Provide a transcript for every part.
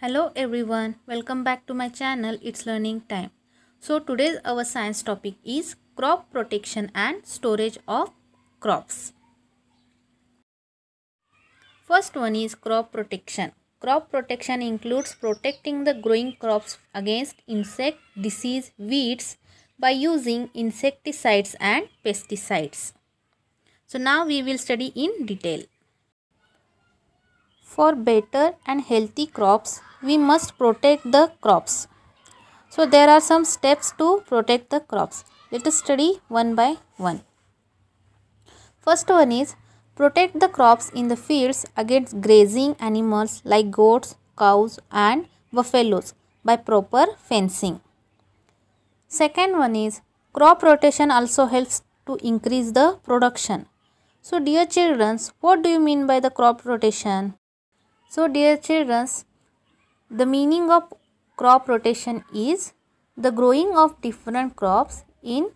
Hello everyone, welcome back to my channel It's Learning Time. So today's our science topic is crop protection and storage of crops. First one is crop protection. Crop protection includes protecting the growing crops against insect, disease, weeds by using insecticides and pesticides. So now we will study in detail. For better and healthy crops, we must protect the crops. So there are some steps to protect the crops. Let us study one by one. First one is protect the crops in the fields against grazing animals like goats, cows and buffaloes by proper fencing. Second one is crop rotation also helps to increase the production. So dear children, what do you mean by the crop rotation? So dear children, the meaning of crop rotation is the growing of different crops in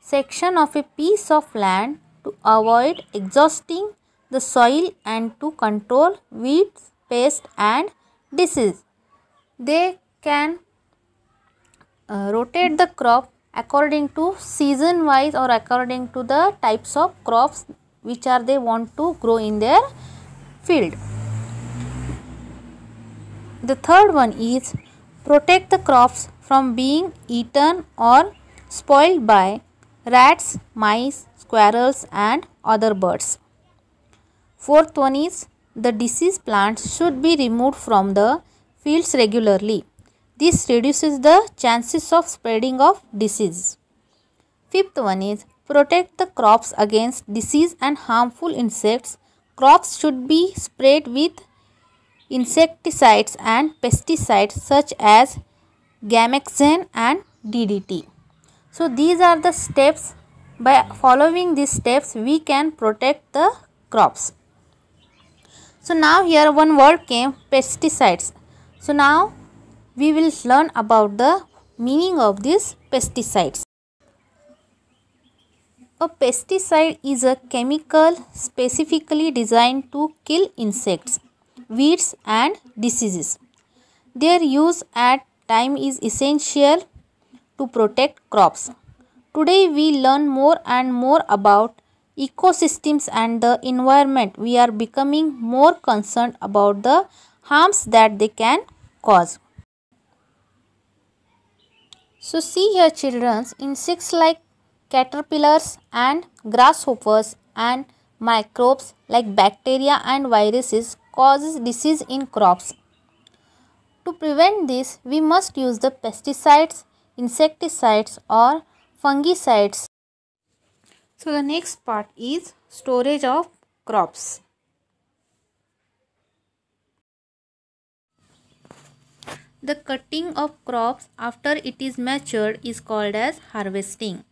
section of a piece of land to avoid exhausting the soil and to control weeds, pests and disease. They can uh, rotate the crop according to season wise or according to the types of crops which are they want to grow in their field. The third one is protect the crops from being eaten or spoiled by rats, mice, squirrels and other birds. Fourth one is the diseased plants should be removed from the fields regularly. This reduces the chances of spreading of disease. Fifth one is protect the crops against disease and harmful insects. Crops should be sprayed with insecticides and pesticides such as Gamexin and DDT. So these are the steps. By following these steps we can protect the crops. So now here one word came pesticides. So now we will learn about the meaning of these pesticides. A pesticide is a chemical specifically designed to kill insects weeds and diseases. Their use at time is essential to protect crops. Today we learn more and more about ecosystems and the environment. We are becoming more concerned about the harms that they can cause. So see here children, insects like caterpillars and grasshoppers and microbes like bacteria and viruses causes disease in crops. To prevent this, we must use the pesticides, insecticides or fungicides. So the next part is storage of crops. The cutting of crops after it is matured is called as harvesting.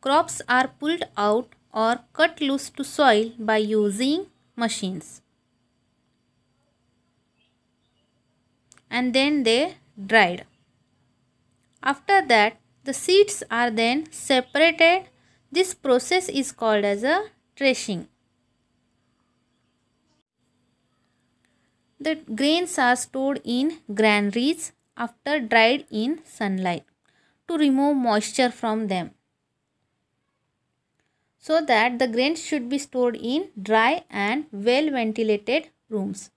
Crops are pulled out or cut loose to soil by using machines. and then they dried. After that, the seeds are then separated. This process is called as a threshing. The grains are stored in granaries after dried in sunlight to remove moisture from them so that the grains should be stored in dry and well ventilated rooms.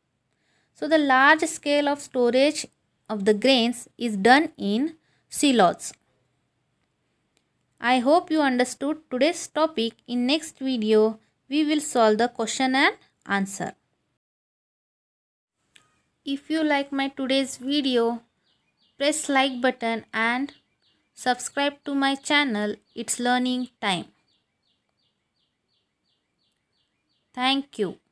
So the large scale of storage of the grains is done in silos. I hope you understood today's topic. In next video, we will solve the question and answer. If you like my today's video, press like button and subscribe to my channel. It's learning time. Thank you.